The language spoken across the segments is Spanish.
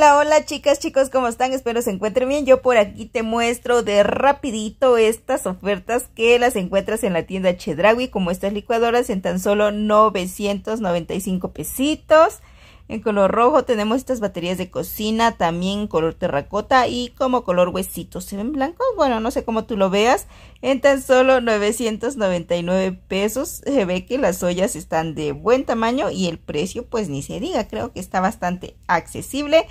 Hola, hola chicas, chicos, ¿cómo están? Espero se encuentren bien. Yo por aquí te muestro de rapidito estas ofertas que las encuentras en la tienda chedrawi como estas licuadoras en tan solo 995 pesitos. En color rojo tenemos estas baterías de cocina, también color terracota y como color huesito. ¿Se ven blancos? Bueno, no sé cómo tú lo veas. En tan solo 999 pesos se ve que las ollas están de buen tamaño y el precio pues ni se diga. Creo que está bastante accesible.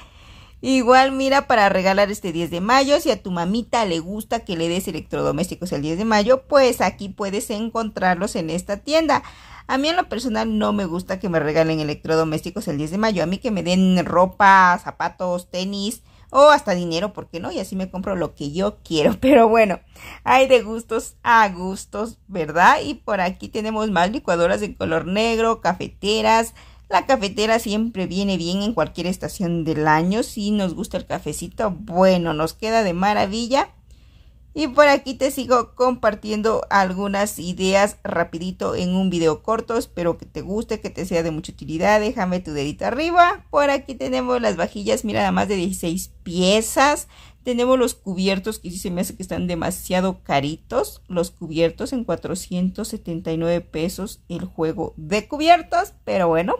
Igual mira para regalar este 10 de mayo, si a tu mamita le gusta que le des electrodomésticos el 10 de mayo, pues aquí puedes encontrarlos en esta tienda. A mí en lo personal no me gusta que me regalen electrodomésticos el 10 de mayo, a mí que me den ropa, zapatos, tenis o hasta dinero, ¿por qué no? Y así me compro lo que yo quiero. Pero bueno, hay de gustos a gustos, ¿verdad? Y por aquí tenemos más licuadoras de color negro, cafeteras, la cafetera siempre viene bien en cualquier estación del año. Si nos gusta el cafecito, bueno, nos queda de maravilla. Y por aquí te sigo compartiendo algunas ideas rapidito en un video corto. Espero que te guste, que te sea de mucha utilidad. Déjame tu dedito arriba. Por aquí tenemos las vajillas, mira, más de 16 piezas. Tenemos los cubiertos que sí se me hace que están demasiado caritos. Los cubiertos en 479 pesos el juego de cubiertos. Pero bueno,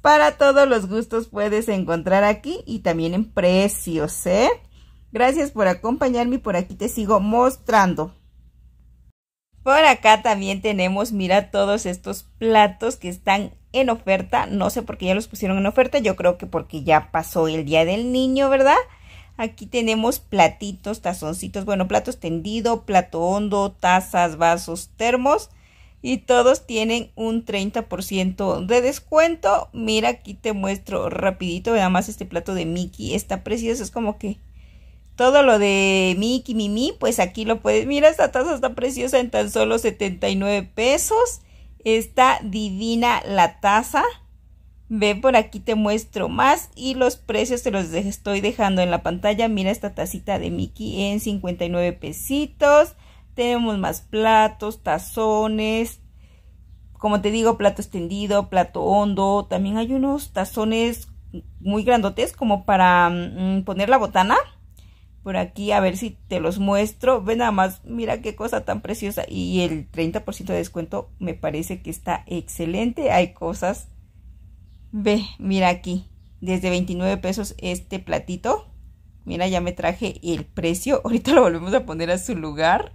para todos los gustos puedes encontrar aquí y también en precios, ¿eh? Gracias por acompañarme y por aquí te sigo mostrando. Por acá también tenemos, mira, todos estos platos que están en oferta. No sé por qué ya los pusieron en oferta. Yo creo que porque ya pasó el Día del Niño, ¿verdad? Aquí tenemos platitos, tazoncitos, bueno, platos tendido, plato hondo, tazas, vasos, termos y todos tienen un 30% de descuento. Mira, aquí te muestro rapidito, nada más este plato de Mickey está precioso, es como que todo lo de Mickey Mimi, pues aquí lo puedes. Mira, esta taza está preciosa en tan solo 79 pesos. Está divina la taza. Ve por aquí te muestro más y los precios te los estoy dejando en la pantalla. Mira esta tacita de Mickey en 59 pesitos tenemos más platos, tazones, como te digo, plato extendido, plato hondo, también hay unos tazones muy grandotes como para mm, poner la botana. Por aquí, a ver si te los muestro. Ve nada más, mira qué cosa tan preciosa. Y el 30% de descuento me parece que está excelente. Hay cosas. Ve, mira aquí. Desde 29 pesos este platito. Mira, ya me traje el precio. Ahorita lo volvemos a poner a su lugar.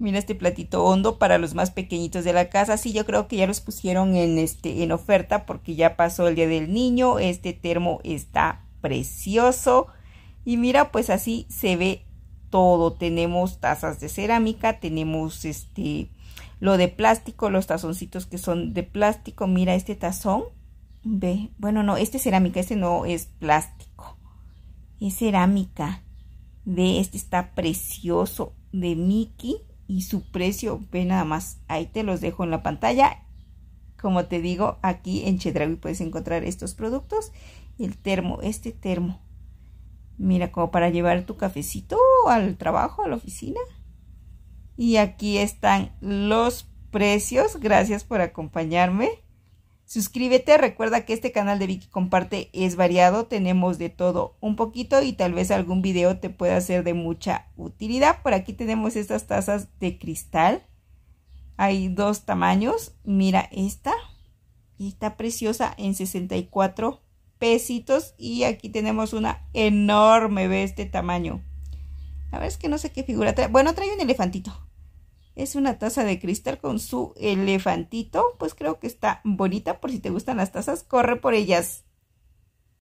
Mira este platito hondo para los más pequeñitos de la casa. Sí, yo creo que ya los pusieron en, este, en oferta porque ya pasó el día del niño. Este termo está precioso. Y mira, pues así se ve todo. Tenemos tazas de cerámica, tenemos este lo de plástico, los tazoncitos que son de plástico. Mira este tazón. Ve, bueno, no, este es cerámica, este no es plástico. Es cerámica. Ve, este está precioso de Mickey y su precio, ve nada más, ahí te los dejo en la pantalla. Como te digo, aquí en Chedraui puedes encontrar estos productos. El termo, este termo. Mira, como para llevar tu cafecito al trabajo, a la oficina. Y aquí están los precios. Gracias por acompañarme. Suscríbete, recuerda que este canal de Vicky Comparte es variado, tenemos de todo un poquito y tal vez algún video te pueda ser de mucha utilidad. Por aquí tenemos estas tazas de cristal, hay dos tamaños, mira esta, está preciosa en 64 pesitos y aquí tenemos una enorme, ve este tamaño. a ver es que no sé qué figura trae, bueno trae un elefantito, es una taza de cristal con su elefantito. Pues creo que está bonita. Por si te gustan las tazas, corre por ellas.